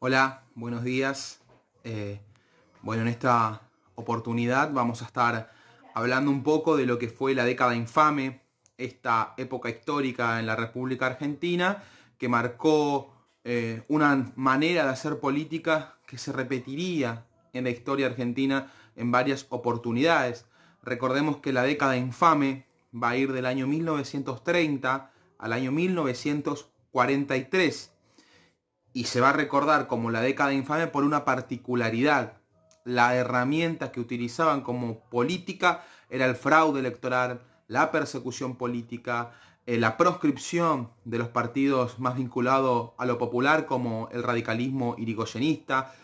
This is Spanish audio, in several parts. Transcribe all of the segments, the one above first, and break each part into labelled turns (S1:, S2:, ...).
S1: Hola, buenos días. Eh, bueno, en esta oportunidad vamos a estar hablando un poco de lo que fue la década infame, esta época histórica en la República Argentina que marcó eh, una manera de hacer política que se repetiría en la historia argentina en varias oportunidades. Recordemos que la década infame va a ir del año 1930 al año 1943 y se va a recordar como la década infame por una particularidad. La herramienta que utilizaban como política era el fraude electoral, la persecución política, eh, la proscripción de los partidos más vinculados a lo popular como el radicalismo irigoyenista.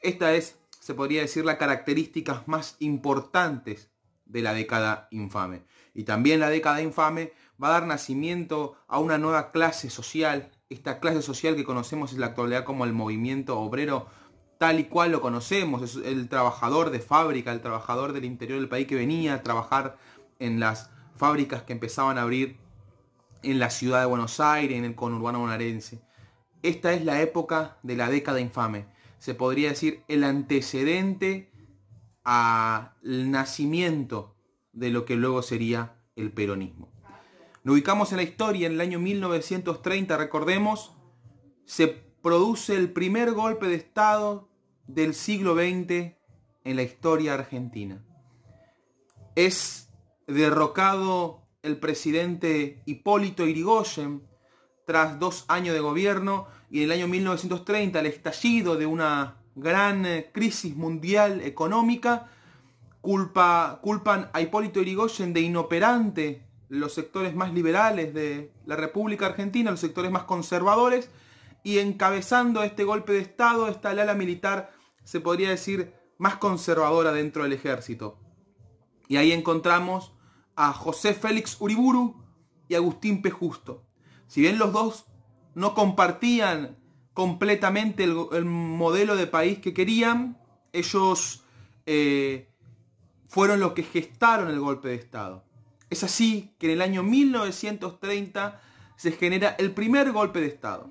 S1: Esta es, se podría decir, las características más importantes de la década infame. Y también la década infame va a dar nacimiento a una nueva clase social esta clase social que conocemos en la actualidad como el movimiento obrero, tal y cual lo conocemos, es el trabajador de fábrica, el trabajador del interior del país que venía a trabajar en las fábricas que empezaban a abrir en la ciudad de Buenos Aires, en el conurbano bonaerense. Esta es la época de la década infame. Se podría decir el antecedente al nacimiento de lo que luego sería el peronismo. Nos ubicamos en la historia, en el año 1930, recordemos, se produce el primer golpe de Estado del siglo XX en la historia argentina. Es derrocado el presidente Hipólito Irigoyen tras dos años de gobierno y en el año 1930 el estallido de una gran eh, crisis mundial económica culpa, culpan a Hipólito Irigoyen de inoperante los sectores más liberales de la República Argentina, los sectores más conservadores, y encabezando este golpe de Estado está el ala militar, se podría decir, más conservadora dentro del ejército. Y ahí encontramos a José Félix Uriburu y Agustín Pejusto. Si bien los dos no compartían completamente el, modelo de país que querían, ellos eh, fueron los que gestaron el golpe de Estado. Es así que en el año 1930 se genera el primer golpe de Estado.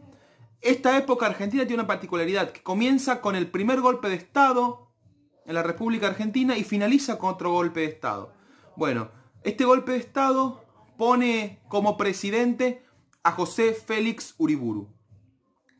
S1: Esta época argentina tiene una particularidad, que comienza con el primer golpe de Estado en la República Argentina y finaliza con otro golpe de Estado. Bueno, este golpe de Estado pone como presidente a José Félix Uriburu.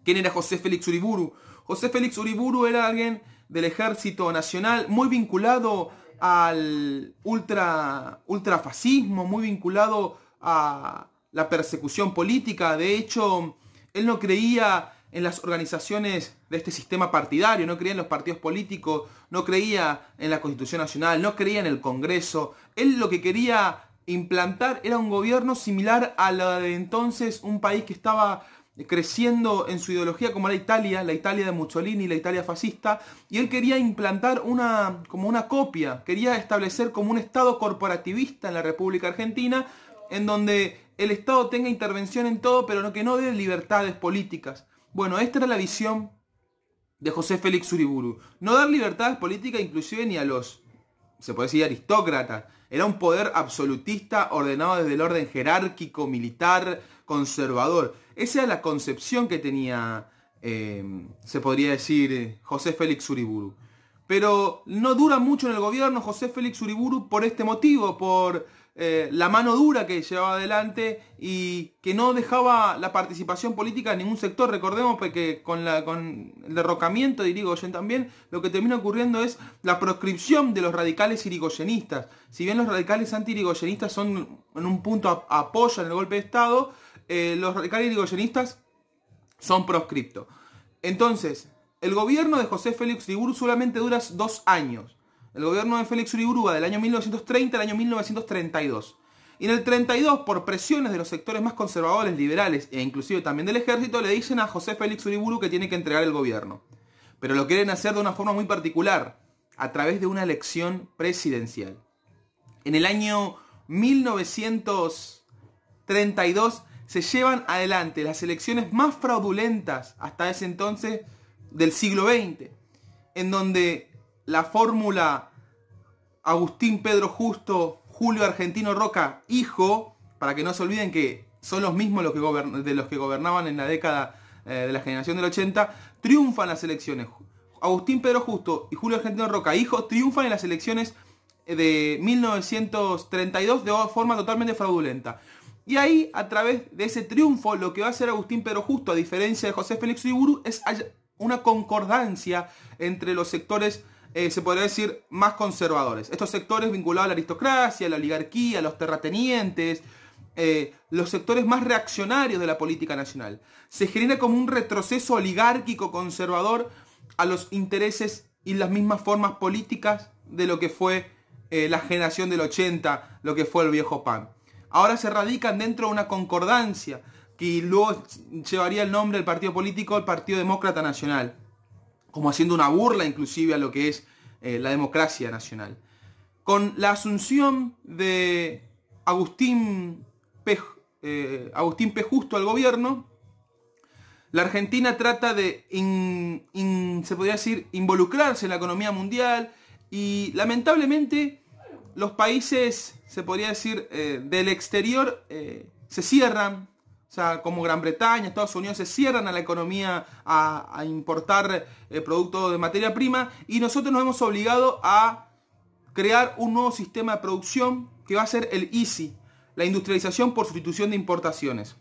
S1: ¿Quién era José Félix Uriburu? José Félix Uriburu era alguien del Ejército Nacional muy vinculado al ultra, ultrafascismo, muy vinculado a la persecución política. De hecho, él no creía en las organizaciones de este sistema partidario, no creía en los partidos políticos, no creía en la Constitución Nacional, no creía en el Congreso. Él lo que quería implantar era un gobierno similar a lo de entonces un país que estaba eh, creciendo en su ideología como la Italia, la Italia de Mussolini, la Italia fascista, y él quería implantar una, como una copia, quería establecer como un Estado corporativista en la República Argentina, en donde el Estado tenga intervención en todo, pero que no dé libertades políticas. Bueno, esta era la visión de José Félix Uriburu. No dar libertades políticas inclusive ni a los, se puede decir, aristócratas, era un poder absolutista ordenado desde el orden jerárquico, militar, conservador. Esa era la concepción que tenía, em, se podría decir, José Félix Uriburu. Pero no dura mucho en el gobierno José Félix Uriburu por este motivo, por eh, la mano dura que llevaba adelante y que no dejaba la participación política en ningún sector. Recordemos que con, el derrocamiento de Irigoyen también, lo que termina ocurriendo es la proscripción de los radicales irigoyenistas. Si bien los radicales anti-irigoyenistas son en un punto apoyo apoyan el golpe de Estado, eh, los radicales irigoyenistas son proscriptos. Entonces, el gobierno de José Félix Libur solamente dura dos años. El gobierno de Félix va del año 1930 al año 1932. Y en el 32, por presiones de los sectores más conservadores, liberales e inclusive también del ejército, le dicen a José Félix Uriburu que tiene que entregar el gobierno. Pero lo quieren hacer de una forma muy particular, a través de una elección presidencial. En el año 1932 se llevan adelante las elecciones más fraudulentas hasta ese entonces del siglo XX, en donde la fórmula Agustín Pedro Justo, Julio Argentino Roca, hijo, para que no se olviden que son los mismos los que de los que gobernaban en la década eh, de la generación del 80, triunfan las elecciones. Agustín Pedro Justo y Julio Argentino Roca, hijo, triunfan en las elecciones eh, de 1932 de forma totalmente fraudulenta. Y ahí, a través de ese triunfo, lo que va a hacer Agustín Pedro Justo, a diferencia de José Félix Uriburu, es una concordancia entre los sectores eh, se podría decir, más conservadores. Estos sectores vinculados a la aristocracia, a la oligarquía, a los terratenientes, eh, los sectores más reaccionarios de la política nacional. Se genera como un retroceso oligárquico conservador a los intereses y las mismas formas políticas de lo que fue eh, la generación del 80, lo que fue el viejo PAN. Ahora se radican dentro de una concordancia que luego llevaría el nombre del partido político el Partido Demócrata Nacional como haciendo una burla inclusive a lo que es eh, la democracia nacional. Con la asunción de Agustín P. Eh, Agustín Justo al gobierno, la Argentina trata de, se podría decir, involucrarse en la economía mundial y lamentablemente los países, se podría decir, eh, del exterior se cierran, sea, como Gran Bretaña, Estados Unidos se cierran a la economía a, importar eh, productos de materia prima y nosotros nos hemos obligado a crear un nuevo sistema de producción que va a ser el EASY, la industrialización por sustitución de importaciones.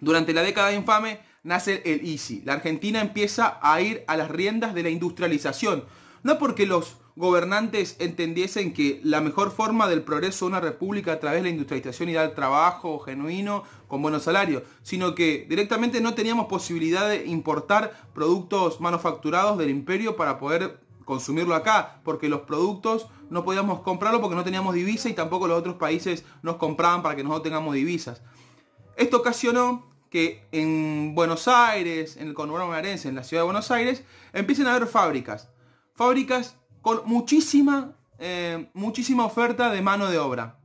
S1: Durante la década de infame nace el EASY. La Argentina empieza a ir a las riendas de la industrialización. No porque los gobernantes entendiesen que la mejor forma del progreso de una república a través de la industrialización y dar trabajo genuino con buenos salarios, sino que directamente no teníamos posibilidad de importar productos manufacturados del imperio para poder consumirlo acá, porque los productos no podíamos comprarlo porque no teníamos divisa y tampoco los otros países nos compraban para que no tengamos divisas. Esto ocasionó que en Buenos Aires, en el conurbano bonaerense, en la ciudad de Buenos Aires, empiecen a haber fábricas. Fábricas con muchísima, eh, muchísima oferta de mano de obra.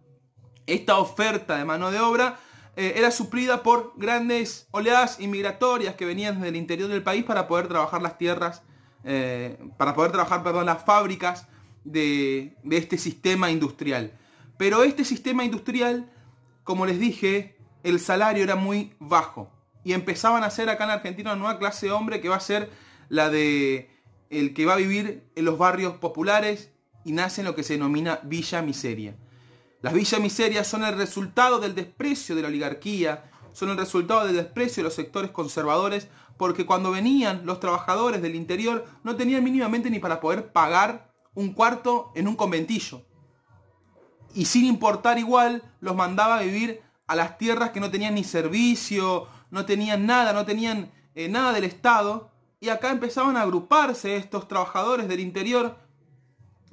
S1: Esta oferta de mano de obra eh, era suplida por grandes oleadas inmigratorias que venían desde el interior del país para poder trabajar las tierras, eh, para poder trabajar, perdón, las fábricas de, de este sistema industrial. Pero este sistema industrial, como les dije, el salario era muy bajo. Y empezaban a hacer acá en Argentina una nueva clase de hombre que va a ser la de el que va a vivir en los barrios populares y nace en lo que se denomina Villa Miseria. Las Villas Miserias son el resultado del desprecio de la oligarquía, son el resultado del desprecio de los sectores conservadores, porque cuando venían los trabajadores del interior no tenían mínimamente ni para poder pagar un cuarto en un conventillo. Y sin importar igual, los mandaba a vivir a las tierras que no tenían ni servicio, no tenían nada, no tenían eh, nada del Estado, y acá empezaban a agruparse estos trabajadores del interior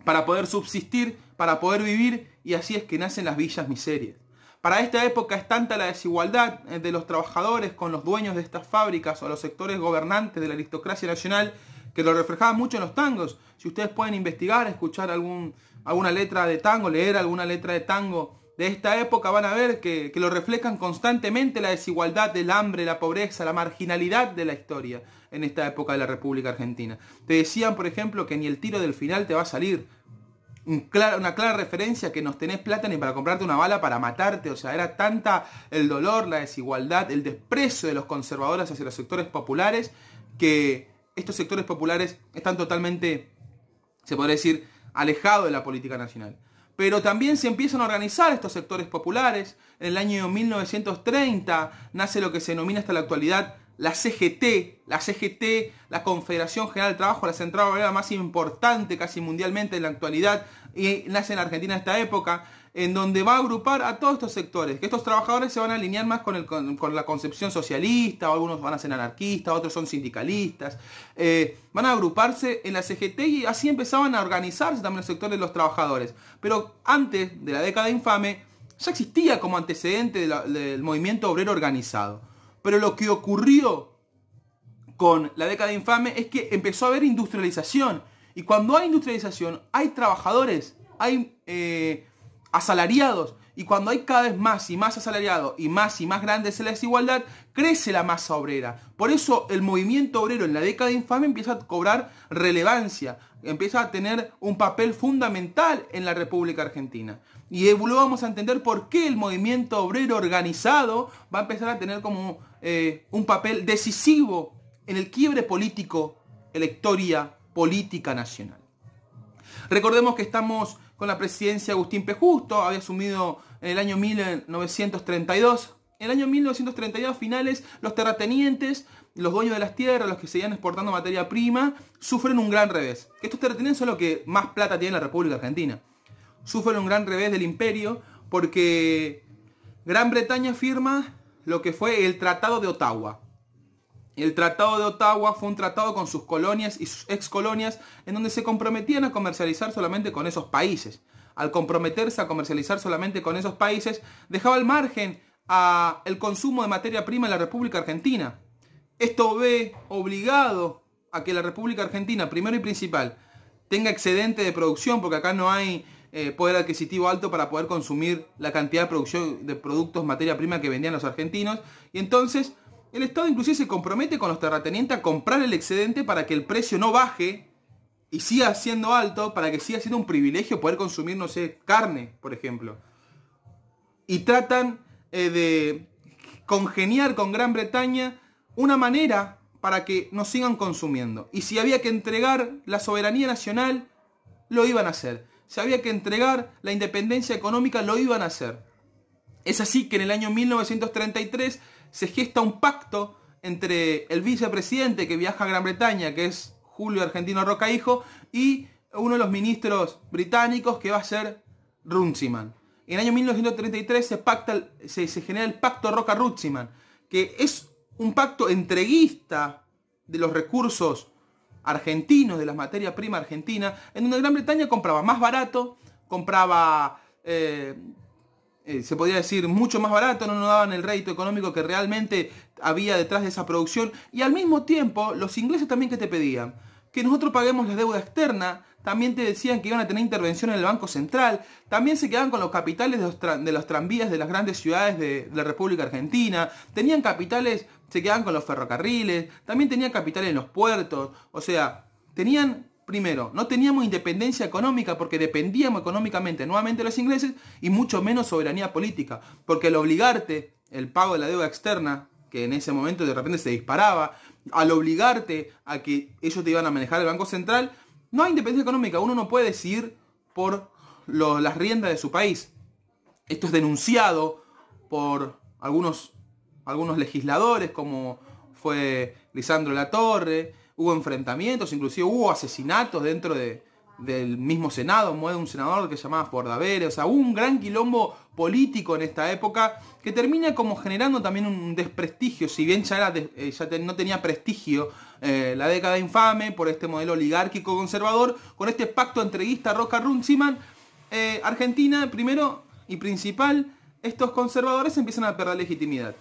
S1: para poder subsistir, para poder vivir, y así es que nacen las villas miserias. Para esta época es tanta la desigualdad eh, de los trabajadores con los dueños de estas fábricas o los sectores gobernantes de la aristocracia nacional que lo reflejaban mucho en los tangos. Si ustedes pueden investigar, escuchar alguna letra de tango, leer alguna letra de tango de esta época, van a ver que, que lo reflejan constantemente la desigualdad, el hambre, la pobreza, la marginalidad de la historia en esta época de la República Argentina. Te decían, por ejemplo, que ni el tiro del final te va a salir. una clara referencia que no tenés plata ni para comprarte una bala para matarte. O sea, era tanta el dolor, la desigualdad, el desprecio de los conservadores hacia los sectores populares que estos sectores populares están totalmente, se podría decir, alejados de la política nacional. Pero también se empiezan a organizar estos sectores populares. En el año 1930 nace lo que se denomina hasta la actualidad la CGT, la CGT, la Confederación General del Trabajo, la central obrera más importante casi mundialmente en la actualidad, y nace en Argentina en esta época, en donde va a agrupar a todos estos sectores, que estos trabajadores se van a alinear más con, la concepción socialista, algunos van a ser anarquistas, otros son sindicalistas, eh, van a agruparse en la CGT y así empezaban a organizarse también los sectores de los trabajadores. Pero antes de la década infame, ya existía como antecedente del movimiento obrero organizado. Pero lo que ocurrió con la década infame es que empezó a haber industrialización. Y cuando hay industrialización, hay trabajadores, hay eh, asalariados. Y cuando hay cada vez más y más asalariados y más y más grande es la desigualdad, crece la masa obrera. Por eso el movimiento obrero en la década infame empieza a cobrar relevancia, empieza a tener un papel fundamental en la República Argentina. Y luego vamos a entender por qué el movimiento obrero organizado va a empezar a tener como eh, un papel decisivo en el quiebre político, electoría, política nacional. Recordemos que estamos con la presidencia de Agustín P. Justo, había asumido en el año 1932. En el año 1932 finales, los terratenientes, los dueños de las tierras, los que seguían exportando materia prima, sufren un gran revés. Estos terratenientes son los que más plata tienen la República Argentina sufre un gran revés del imperio porque Gran Bretaña firma lo que fue el Tratado de Ottawa. El Tratado de Ottawa fue un tratado con sus colonias y sus excolonias en donde se comprometían a comercializar solamente con esos países. Al comprometerse a comercializar solamente con esos países, dejaba al margen a el consumo de materia prima en la República Argentina. Esto ve obligado a que la República Argentina, primero y principal, tenga excedente de producción, porque acá no hay eh, poder adquisitivo alto para poder consumir la cantidad de, producción, de productos, materia prima que vendían los argentinos. Y entonces el Estado inclusive se compromete con los terratenientes a comprar el excedente para que el precio no baje y siga siendo alto, para que siga siendo un privilegio poder consumir, no sé, carne, por ejemplo. Y tratan eh, de congeniar con Gran Bretaña una manera para que nos sigan consumiendo. Y si había que entregar la soberanía nacional, lo iban a hacer. Sabía había que entregar la independencia económica, lo iban a hacer. Es así que en el año 1933 se gesta un pacto entre el vicepresidente que viaja a Gran Bretaña, que es Julio Argentino Roca Hijo, y uno de los ministros británicos que va a ser Runciman. En el año 1933 se, pacta, se, se genera el pacto Roca-Runciman, que es un pacto entreguista de los recursos argentinos, de las materias primas argentinas, en donde Gran Bretaña compraba más barato, compraba, eh, eh, se podría decir, mucho más barato, no nos daban el rédito económico que realmente había detrás de esa producción, y al mismo tiempo los ingleses también que te pedían, que nosotros paguemos la deuda externa, también te decían que iban a tener intervención en el Banco Central, también se quedaban con los capitales de los, tranvías de las grandes ciudades de la República Argentina, tenían capitales se quedaban con los ferrocarriles, también tenían capital en los puertos, o sea, tenían, primero, no teníamos independencia económica porque dependíamos económicamente nuevamente de los ingleses y mucho menos soberanía política, porque al obligarte el pago de la deuda externa, que en ese momento de repente se disparaba, al obligarte a que ellos te iban a manejar el Banco Central, no hay independencia económica, uno no puede decidir por las riendas de su país. Esto es denunciado por algunos algunos legisladores, como fue Lisandro Latorre, hubo enfrentamientos, inclusive hubo asesinatos dentro de, del mismo Senado, un senador que se llamaba Fordavere, o sea, un gran quilombo político en esta época que termina como generando también un desprestigio, si bien ya, eh, no tenía prestigio eh, la década infame por este modelo oligárquico conservador, con este pacto entreguista Roca Runciman, eh, Argentina, primero y principal, estos conservadores empiezan a perder legitimidad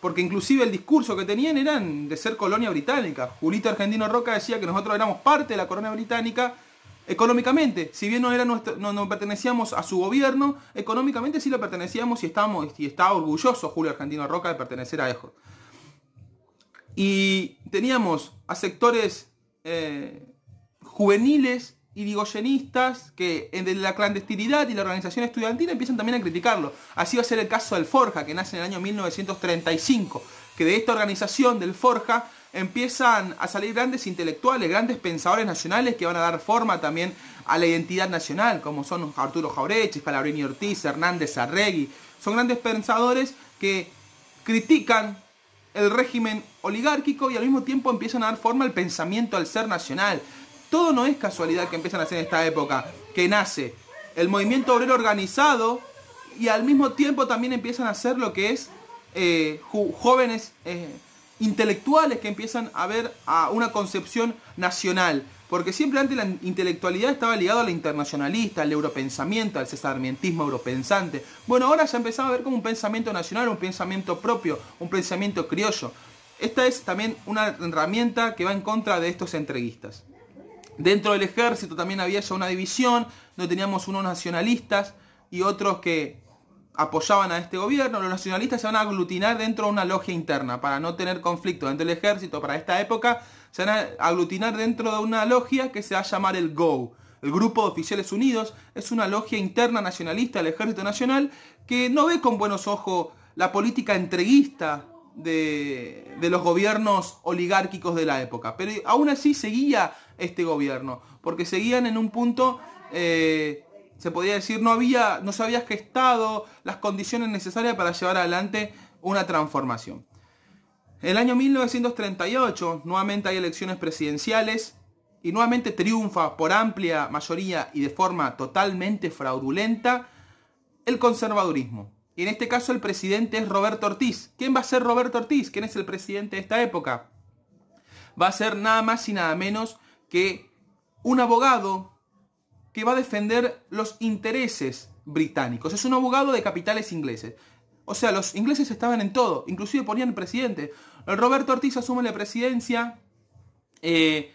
S1: porque inclusive el discurso que tenían eran de ser colonia británica. Julito Argentino Roca decía que nosotros éramos parte de la corona británica económicamente, si bien no, no, pertenecíamos a su gobierno, económicamente sí lo pertenecíamos y, estábamos y estaba orgulloso Julio Argentino Roca de pertenecer a EJO. Y teníamos a sectores eh, juveniles y digoyenistas que en la clandestinidad y la organización estudiantil empiezan también a criticarlo. Así va a ser el caso del Forja, que nace en el año 1935, que de esta organización del Forja empiezan a salir grandes intelectuales, grandes pensadores nacionales que van a dar forma también a la identidad nacional, como son Arturo Jaurechi, Palabrini Ortiz, Hernández Arregui. Son grandes pensadores que critican el régimen oligárquico y al mismo tiempo empiezan a dar forma al pensamiento al ser nacional. Todo no es casualidad que empiezan a hacer en esta época, que nace el movimiento obrero organizado y al mismo tiempo también empiezan a hacer lo que es eh, jóvenes eh, intelectuales que empiezan a ver a una concepción nacional. Porque siempre antes la intelectualidad estaba ligada la internacionalista, al europensamiento, al cesarmientismo europensante. Bueno, ahora ya empezaba a ver como un pensamiento nacional, un pensamiento propio, un pensamiento criollo. Esta es también una herramienta que va en contra de estos entreguistas. Dentro del ejército también había ya una división donde teníamos unos nacionalistas y otros que apoyaban a este gobierno. Los nacionalistas se van a aglutinar dentro de una logia interna para no tener conflicto dentro del ejército para esta época. Se van a aglutinar dentro de una logia que se va a llamar el GO. El Grupo de Oficiales Unidos es una logia interna nacionalista del Ejército Nacional que no ve con buenos ojos la política entreguista de, los gobiernos oligárquicos de la época. Pero aún así seguía este gobierno, porque seguían en un punto, eh, se podía decir, no, había, no se había gestado las condiciones necesarias para llevar adelante una transformación. El año 1938, nuevamente hay elecciones presidenciales y nuevamente triunfa por amplia mayoría y de forma totalmente fraudulenta el conservadurismo en este caso el presidente es Roberto Ortiz. ¿Quién va a ser Roberto Ortiz? ¿Quién es el presidente de esta época? Va a ser nada más y nada menos que un abogado que va a defender los intereses británicos. Es un abogado de capitales ingleses. O sea, los ingleses estaban en todo, inclusive ponían el presidente. Roberto Ortiz asume la presidencia. Eh,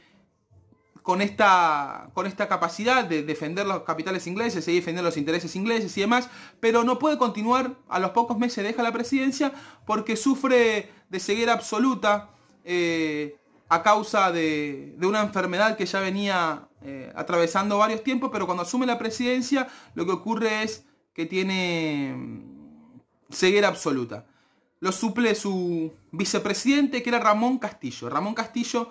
S1: con esta, con esta capacidad de defender los capitales ingleses y defender los intereses ingleses y demás, pero no puede continuar, a los pocos meses deja la presidencia porque sufre de ceguera absoluta eh, a causa de, una enfermedad que ya venía eh, atravesando varios tiempos, pero cuando asume la presidencia lo que ocurre es que tiene mm, ceguera absoluta. Lo suple su vicepresidente, que era Ramón Castillo. Ramón Castillo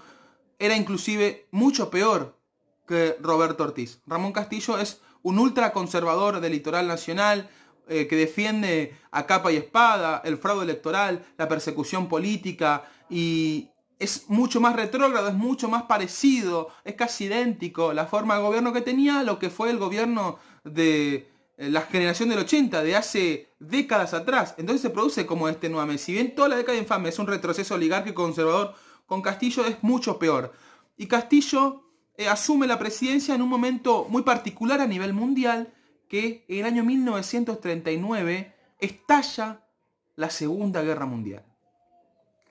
S1: era inclusive mucho peor que Roberto Ortiz. Ramón Castillo es un ultraconservador del litoral nacional eh, que defiende a capa y espada el fraude electoral, la persecución política y es mucho más retrógrado, es mucho más parecido, es casi idéntico la forma de gobierno que tenía lo que fue el gobierno de eh, la generación del 80, de hace décadas atrás. Entonces se produce como este nuevamente. Si bien toda la década de infame es un retroceso oligárquico conservador con Castillo es mucho peor. Y Castillo eh, asume la presidencia en un momento muy particular a nivel mundial, que en el año 1939 estalla la Segunda Guerra Mundial.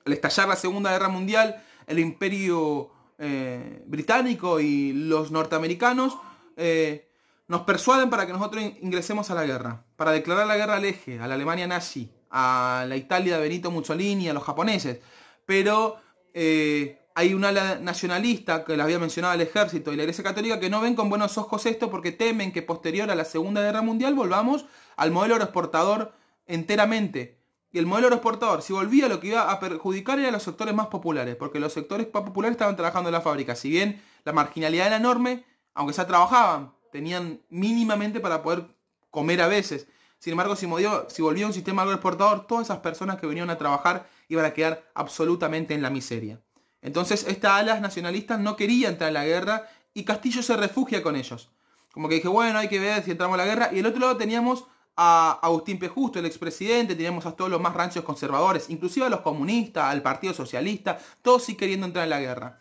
S1: Al estallar la Segunda Guerra Mundial, el imperio eh, británico y los norteamericanos eh, nos persuaden para que nosotros ingresemos a la guerra, para declarar la guerra al eje, a la Alemania nazi, a la Italia de Benito Mussolini, a los japoneses. Pero eh, hay una ala nacionalista, que la había mencionado el ejército y la Iglesia Católica, que no ven con buenos ojos esto porque temen que posterior a la Segunda Guerra Mundial volvamos al modelo exportador enteramente. Y el modelo exportador, si volvía, lo que iba a perjudicar era los sectores más populares, porque los sectores populares estaban trabajando en la fábrica. Si bien la marginalidad era enorme, aunque ya trabajaban, tenían mínimamente para poder comer a veces. Sin embargo, si, volvía un sistema agroexportador, todas esas personas que venían a trabajar iban a quedar absolutamente en la miseria. Entonces estas alas nacionalistas no querían entrar en la guerra y Castillo se refugia con ellos. Como que dije, bueno, hay que ver si entramos a la guerra. Y el otro lado teníamos a Agustín P. Justo, el expresidente, teníamos a todos los más ranchos conservadores, inclusive a los comunistas, al Partido Socialista, todos sí queriendo entrar en la guerra.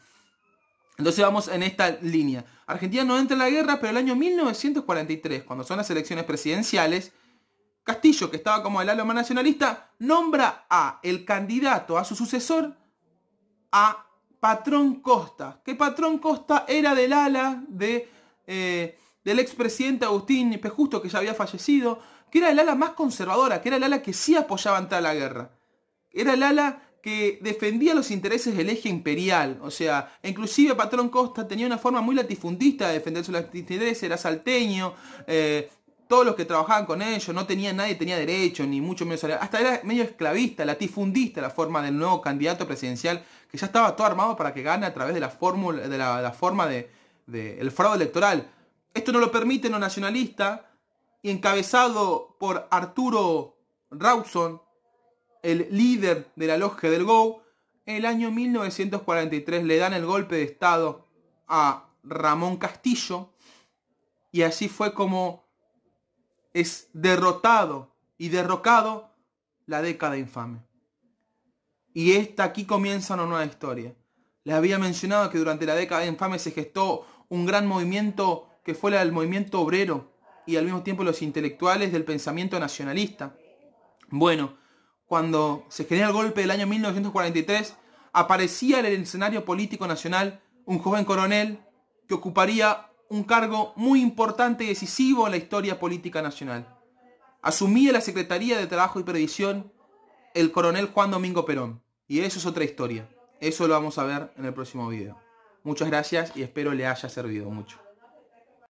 S1: Entonces vamos en esta línea. Argentina no entra en la guerra, pero el año 1943, cuando son las elecciones presidenciales, Castillo, que estaba como el más nacionalista, nombra a el candidato, a su sucesor, a Patrón Costa, que Patrón Costa era del ala de, eh, del expresidente Agustín Pejusto, que ya había fallecido, que era el ala más conservadora, que era el ala que sí apoyaba entrar la guerra. Era el ala que defendía los intereses del eje imperial. O sea, inclusive Patrón Costa tenía una forma muy latifundista de defender sus intereses, era salteño, eh, todos los que trabajaban con ellos, no tenía nadie, tenía derecho, ni mucho menos Hasta era medio esclavista, latifundista la forma del nuevo candidato presidencial, que ya estaba todo armado para que gane a través de la fórmula, de la, forma del fraude electoral. Esto no lo permite no nacionalista, y encabezado por Arturo Rawson, el líder de la logia del GO, en el año 1943 le dan el golpe de Estado a Ramón Castillo, y así fue como es derrotado y derrocado la década infame. Y esta aquí comienza una nueva historia. Les había mencionado que durante la década infame se gestó un gran movimiento que fue el movimiento obrero y al mismo tiempo los intelectuales del pensamiento nacionalista. Bueno, cuando se genera el golpe del año 1943, aparecía en el escenario político nacional un joven coronel que ocuparía un cargo muy importante y decisivo en la historia política nacional. Asumía la Secretaría de Trabajo y Previsión el coronel Juan Domingo Perón. Y eso es otra historia. Eso lo vamos a ver en el próximo video. Muchas gracias y espero le haya servido mucho.